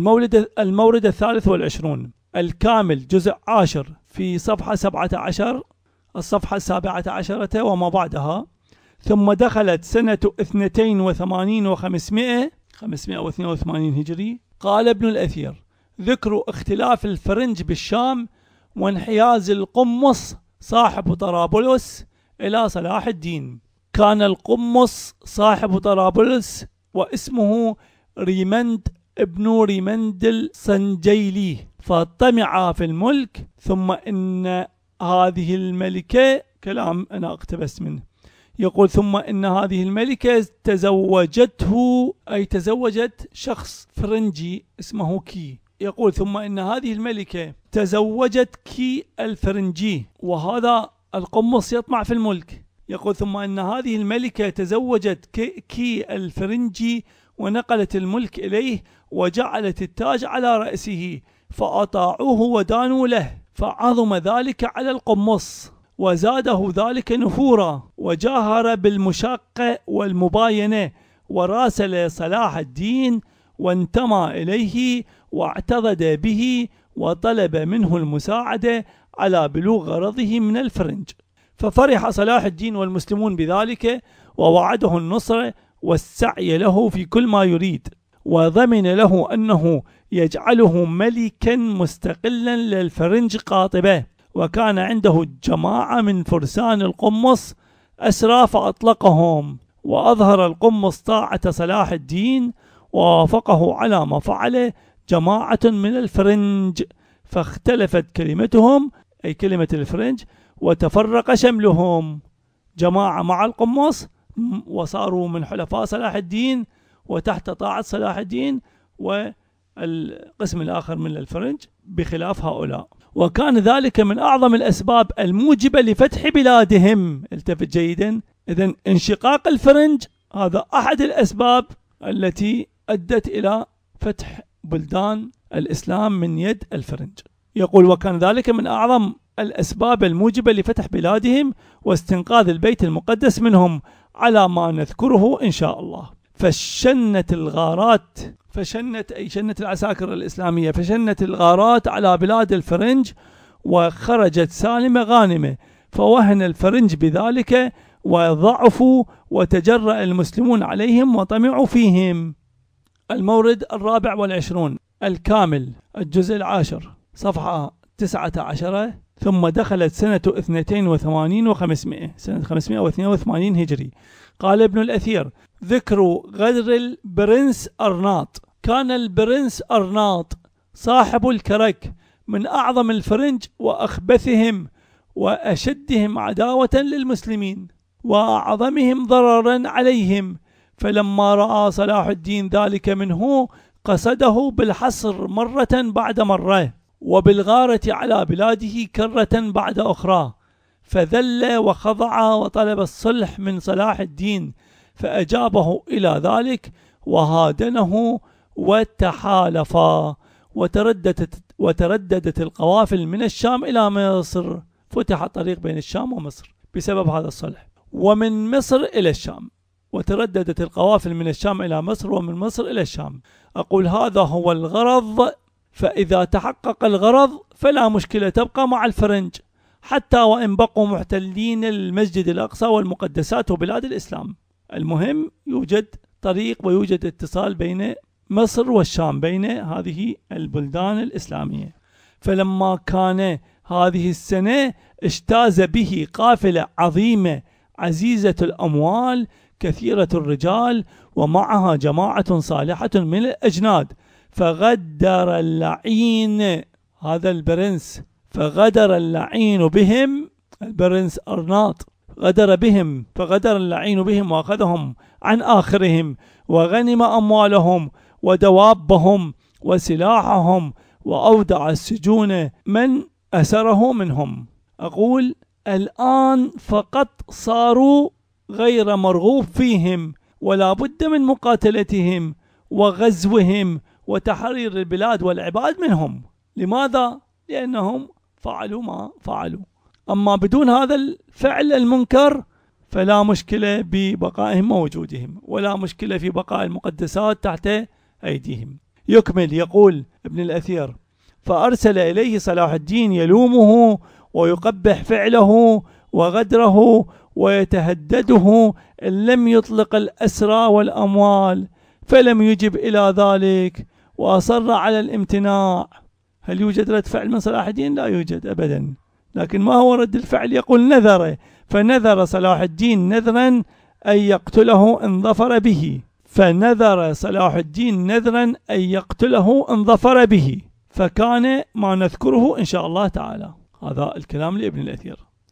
المولد المورد الثالث والعشرون الكامل جزء عاشر في صفحة سبعة عشر الصفحة السابعة عشرة وما بعدها ثم دخلت سنة اثنتين وثمانين وخمسمائة خمسمائة واثنين وثمانين هجري قال ابن الأثير ذكر اختلاف الفرنج بالشام وانحياز القمص صاحب طرابلس إلى صلاح الدين كان القمص صاحب طرابلس واسمه ريمند بنور مندل سنجيلي فطمع في الملك ثم إن هذه الملكة كلام أنا اقتبست منه يقول ثم إن هذه الملكة تزوجته أي تزوجت شخص فرنجي اسمه كي يقول ثم إن هذه الملكة تزوجت كي الفرنجي وهذا القمص يطمع في الملك يقول ثم أن هذه الملكة تزوجت كي الفرنجي ونقلت الملك إليه وجعلت التاج على رأسه فأطاعوه ودانوا له فعظم ذلك على القمص وزاده ذلك نفورا وجاهر بالمشاقة والمباينة وراسل صلاح الدين وانتمى إليه واعتضد به وطلب منه المساعدة على بلوغ غرضه من الفرنج ففرح صلاح الدين والمسلمون بذلك ووعده النصر والسعي له في كل ما يريد وضمن له أنه يجعله ملكا مستقلا للفرنج قاطبة وكان عنده جماعة من فرسان القمص أسرى فأطلقهم وأظهر القمص طاعة صلاح الدين ووافقه على ما فعله جماعة من الفرنج فاختلفت كلمتهم أي كلمة الفرنج وتفرق شملهم جماعة مع القمص وصاروا من حلفاء صلاح الدين وتحت طاعة صلاح الدين والقسم الآخر من الفرنج بخلاف هؤلاء وكان ذلك من أعظم الأسباب الموجبة لفتح بلادهم التفت جيدا إذا انشقاق الفرنج هذا أحد الأسباب التي أدت إلى فتح بلدان الإسلام من يد الفرنج يقول وكان ذلك من أعظم الأسباب الموجبة لفتح بلادهم واستنقاذ البيت المقدس منهم على ما نذكره إن شاء الله فشنت الغارات فشنت أي شنت العساكر الإسلامية فشنت الغارات على بلاد الفرنج وخرجت سالمة غانمة فوهن الفرنج بذلك وضعفوا وتجرأ المسلمون عليهم وطمعوا فيهم المورد الرابع والعشرون الكامل الجزء العاشر صفحة تسعة عشرة ثم دخلت سنة 82 و500 سنة 582 هجري قال ابن الأثير ذكر غدر البرنس أرناط كان البرنس أرناط صاحب الكرك من أعظم الفرنج وأخبثهم وأشدهم عداوة للمسلمين وأعظمهم ضررا عليهم فلما رأى صلاح الدين ذلك منه قصده بالحصر مرة بعد مرة وبالغارة على بلاده كرة بعد أخرى فذل وخضع وطلب الصلح من صلاح الدين فأجابه إلى ذلك وهادنه وتحالفا وترددت, وترددت القوافل من الشام إلى مصر فتح الطريق بين الشام ومصر بسبب هذا الصلح ومن مصر إلى الشام وترددت القوافل من الشام إلى مصر ومن مصر إلى الشام أقول هذا هو الغرض فإذا تحقق الغرض فلا مشكلة تبقى مع الفرنج حتى وإن بقوا محتلين المسجد الأقصى والمقدسات وبلاد الإسلام المهم يوجد طريق ويوجد اتصال بين مصر والشام بين هذه البلدان الإسلامية فلما كان هذه السنة اجتاز به قافلة عظيمة عزيزة الأموال كثيرة الرجال ومعها جماعة صالحة من الأجناد فغدر اللعين هذا البرنس فغدر اللعين بهم البرنس أرناط غدر بهم فغدر اللعين بهم وأخذهم عن آخرهم وغنم أموالهم ودوابهم وسلاحهم وأودع السجون من أسره منهم أقول الآن فقط صاروا غير مرغوب فيهم ولا بد من مقاتلتهم وغزوهم وتحرير البلاد والعباد منهم لماذا؟ لأنهم فعلوا ما فعلوا أما بدون هذا الفعل المنكر فلا مشكلة ببقائهم ووجودهم ولا مشكلة في بقاء المقدسات تحت أيديهم يكمل يقول ابن الأثير فأرسل إليه صلاح الدين يلومه ويقبح فعله وغدره ويتهدده إن لم يطلق الأسرى والأموال فلم يجب إلى ذلك وأصر على الامتناع هل يوجد رد فعل من صلاح الدين؟ لا يوجد أبدا لكن ما هو رد الفعل؟ يقول نذر فنذر صلاح الدين نذرا أن يقتله إن ظفر به فنذر صلاح الدين نذرا أن يقتله إن ظفر به فكان ما نذكره إن شاء الله تعالى هذا الكلام لابن الأثير